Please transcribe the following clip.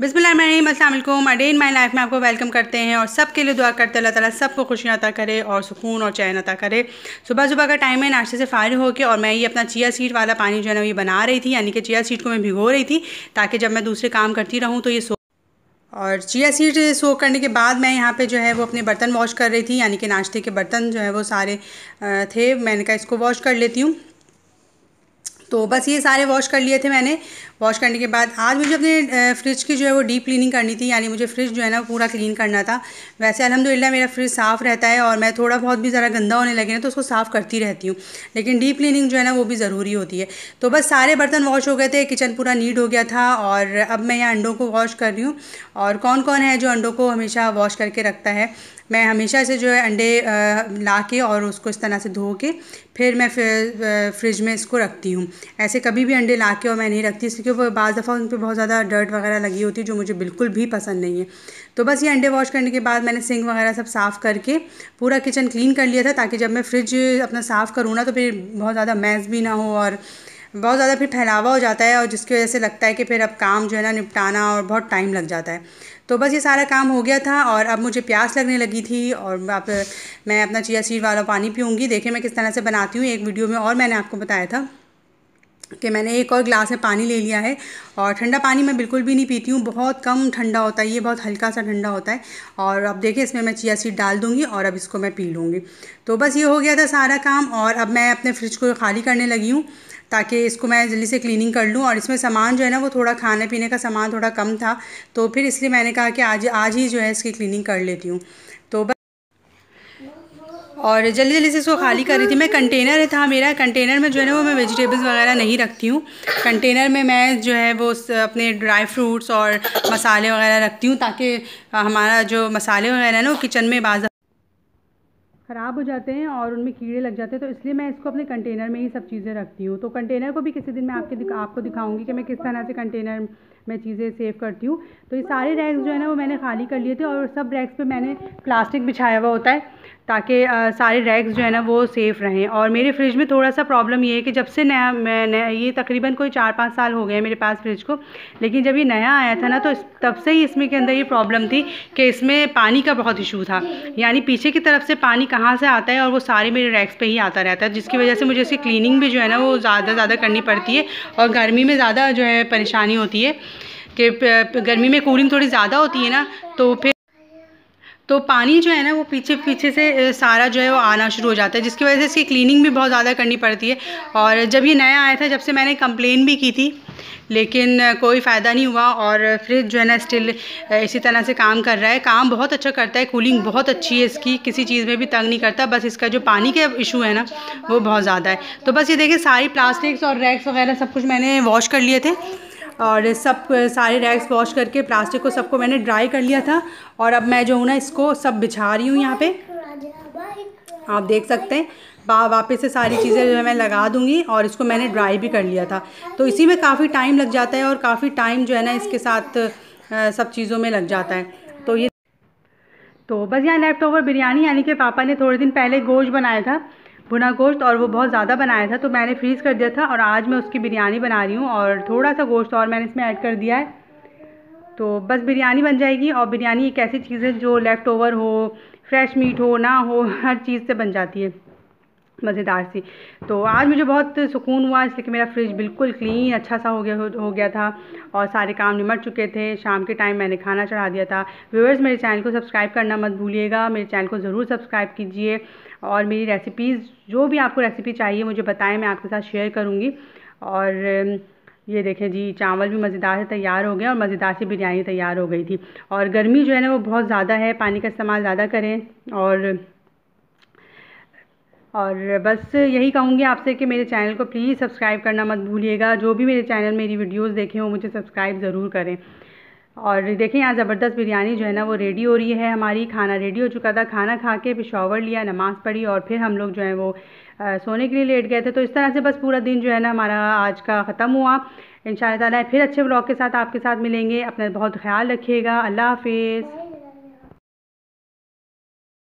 बिस्मिल्लाम अडेन my life में आपको welcome करते हैं और सबके लिए दुआ करते अल्लाह ताला सबको खुशियाँ अता करे और सुकून और चैन अता करे सुबह सुबह का टाइम है नाश्ते से फ़ारिग होकर और मैं ये अपना चिया सीट वाला पानी जो है ना ये बना रही थी यानी कि चिया सीट को मैं भिगो रही थी ताकि जब मैं दूसरे काम करती रहूँ तो ये सो और चिया सीट सो करने के बाद मैं यहाँ पे जो है वो अपने बर्तन वॉश कर रही थी यानी कि नाश्ते के बर्तन जो है वो सारे थे मैंने कहा इसको वॉश कर लेती हूँ तो बस ये सारे वॉश कर लिए थे मैंने वॉश करने के बाद आज मुझे अपने फ्रिज की जो है वो डीप क्लीनिंग करनी थी यानी मुझे फ्रिज जो है ना पूरा क्लीन करना था वैसे अलहमदिल्ला मेरा फ्रिज साफ़ रहता है और मैं थोड़ा बहुत भी ज़रा गंदा होने लगे ना तो उसको साफ़ करती रहती हूँ लेकिन डीप क्लीनिंग जो है ना वो भी ज़रूरी होती है तो बस सारे बर्तन वॉश हो गए थे किचन पूरा नीट हो गया था और अब मैं यहाँ अंडों को वॉश कर रही हूँ और कौन कौन है जो अंडों को हमेशा वॉश करके रखता है मैं हमेशा से जो है अंडे ला के और उसको इस तरह से धो के फिर मैं फ्रिज में इसको रखती हूँ ऐसे कभी भी अंडे ला के और मैं नहीं रखती क्योंकि बाज़ दफ़ा उन पर बहुत ज़्यादा डर्ट वगैरह लगी होती है जो मुझे बिल्कुल भी पसंद नहीं है तो बस ये अंडे वॉश करने के बाद मैंने सिंक वगैरह सब साफ़ करके पूरा किचन क्लीन कर लिया था ताकि जब मैं फ्रिज अपना साफ़ करूँ ना तो फिर बहुत ज़्यादा मैस भी ना हो और बहुत ज़्यादा फिर फैलावा हो जाता है और जिसकी वजह से लगता है कि फिर अब काम जो है ना निपटाना और बहुत टाइम लग जाता है तो बस ये सारा काम हो गया था और अब मुझे प्यास लगने लगी थी और आप मैं अपना चिया सीड वाला पानी पीऊँगी देखें मैं किस तरह से बनाती हूँ एक वीडियो में और मैंने आपको बताया था कि मैंने एक और ग्लास में पानी ले लिया है और ठंडा पानी मैं बिल्कुल भी नहीं पीती हूँ बहुत कम ठंडा होता है ये बहुत हल्का सा ठंडा होता है और अब देखिए इसमें मैं चिया सीड डाल दूँगी और अब इसको मैं पी लूँगी तो बस ये हो गया था सारा काम और अब मैं अपने फ्रिज को खाली करने लगी हूँ ताकि इसको मैं जल्दी से क्लीनिंग कर लूँ और इसमें सामान जो है ना वो थोड़ा खाने पीने का सामान थोड़ा कम था तो फिर इसलिए मैंने कहा कि आज आज ही जो है इसकी क्लीनिंग कर लेती हूँ तो बस और जल्दी जल्दी से इसको हाँ, खाली कर रही थी हाँ, मैं कंटेनर हाँ। था मेरा कंटेनर में जो है ना वो मैं वेजिटेबल्स वगैरह नहीं रखती हूँ कंटेनर में मैं जो है वो अपने ड्राई फ्रूट्स और मसाले वगैरह रखती हूँ ताकि हमारा जो मसाले वगैरह ना वो किचन में बाज़ ख़राब हो जाते हैं और उनमें कीड़े लग जाते हैं तो इसलिए मैं इसको अपने कंटेनर में ही सब चीज़ें रखती हूँ तो कंटेनर को भी किसी दिन मैं आपके दिखा, आपको दिखाऊंगी कि मैं किस तरह से कंटेनर मैं चीज़ें सेव करती हूँ तो ये सारे रैक्स जो है ना वो तो मैंने खाली कर लिए थे और सब रैक्स पे मैंने प्लास्टिक बिछाया हुआ होता है ताकि सारे रैक्स जो है ना वो सेफ़ रहें और मेरे फ्रिज में थोड़ा सा प्रॉब्लम ये है कि जब से नया मैं नया ये तकरीबन कोई चार पाँच साल हो गए मेरे पास फ्रिज को लेकिन जब ये नया आया था ना तो तब से ही इसमें के अंदर ये प्रॉब्लम थी कि इसमें पानी का बहुत इशू था यानी पीछे की तरफ से पानी कहाँ से आता है और वो सारे मेरे रैक्स पर ही आता रहता है जिसकी वजह से मुझे इसकी क्लिनिंग भी जो है ना वो ज़्यादा ज़्यादा करनी पड़ती है और गर्मी में ज़्यादा जो है परेशानी होती है कि गर्मी में कूलिंग थोड़ी ज़्यादा होती है ना तो फिर तो पानी जो है ना वो पीछे पीछे से सारा जो है वो आना शुरू हो जाता है जिसकी वजह से इसकी क्लीनिंग भी बहुत ज़्यादा करनी पड़ती है और जब ये नया आया था जब से मैंने कंप्लेन भी की थी लेकिन कोई फ़ायदा नहीं हुआ और फ्रिज जो है ना स्टिल इसी तरह से काम कर रहा है काम बहुत अच्छा करता है कूलिंग बहुत अच्छी है इसकी किसी चीज़ में भी तंग नहीं करता बस इसका जो पानी का इशू है ना वो बहुत ज़्यादा है तो बस ये देखिए सारी प्लास्टिक्स और रैक्स वगैरह सब कुछ मैंने वॉश कर लिए थे और सब सारे रैक्स वॉश करके प्लास्टिक को सबको मैंने ड्राई कर लिया था और अब मैं जो हूँ ना इसको सब बिछा रही हूँ यहाँ पे आप देख सकते हैं वापस से सारी चीज़ें जो है मैं लगा दूंगी और इसको मैंने ड्राई भी कर लिया था तो इसी में काफ़ी टाइम लग जाता है और काफ़ी टाइम जो है ना इसके साथ सब चीज़ों में लग जाता है तो ये तो बस यहाँ लेफ्ट ओवर बिरयानी यानी कि पापा ने थोड़े दिन पहले गोश्त बनाया था भुना गोश्त और वो बहुत ज़्यादा बनाया था तो मैंने फ्रीज़ कर दिया था और आज मैं उसकी बिरयानी बना रही हूँ और थोड़ा सा गोश्त और मैंने इसमें ऐड कर दिया है तो बस बिरयानी बन जाएगी और बिरयानी एक ऐसी चीज़ है जो लेफ़्ट ओवर हो फ्रेश मीट हो ना हो हर चीज़ से बन जाती है मज़ेदार सी तो आज मुझे बहुत सुकून हुआ इसलिए कि मेरा फ्रिज बिल्कुल क्लीन अच्छा सा हो गया हो, हो गया था और सारे काम निमट चुके थे शाम के टाइम मैंने खाना चढ़ा दिया था व्यूअर्स मेरे चैनल को सब्सक्राइब करना मत भूलिएगा मेरे चैनल को ज़रूर सब्सक्राइब कीजिए और मेरी रेसिपीज़ जो भी आपको रेसिपी चाहिए मुझे बताएं मैं आपके साथ शेयर करूँगी और ये देखें जी चावल भी मज़ेदार से तैयार हो गए और मज़ेदार सी बिरयानी तैयार हो गई थी और गर्मी जो है ना वो बहुत ज़्यादा है पानी का इस्तेमाल ज़्यादा करें और और बस यही कहूँगी आपसे कि मेरे चैनल को प्लीज़ सब्सक्राइब करना मत भूलिएगा जो भी मेरे चैनल मेरी वीडियोस देखें वो मुझे सब्सक्राइब ज़रूर करें और देखें यहाँ ज़बरदस्त बिरयानी जो है ना वो रेडी हो रही है हमारी खाना रेडी हो चुका था खाना खा के पिशावर लिया नमाज़ पढ़ी और फिर हम लोग जो है वो आ, सोने के लिए लेट गए थे तो इस तरह से बस पूरा दिन जो है ना हमारा आज का ख़त्म हुआ इन ताला फिर अच्छे ब्लॉग के साथ आपके साथ मिलेंगे अपना बहुत ख्याल रखिएगा अल्लाह हाफिज़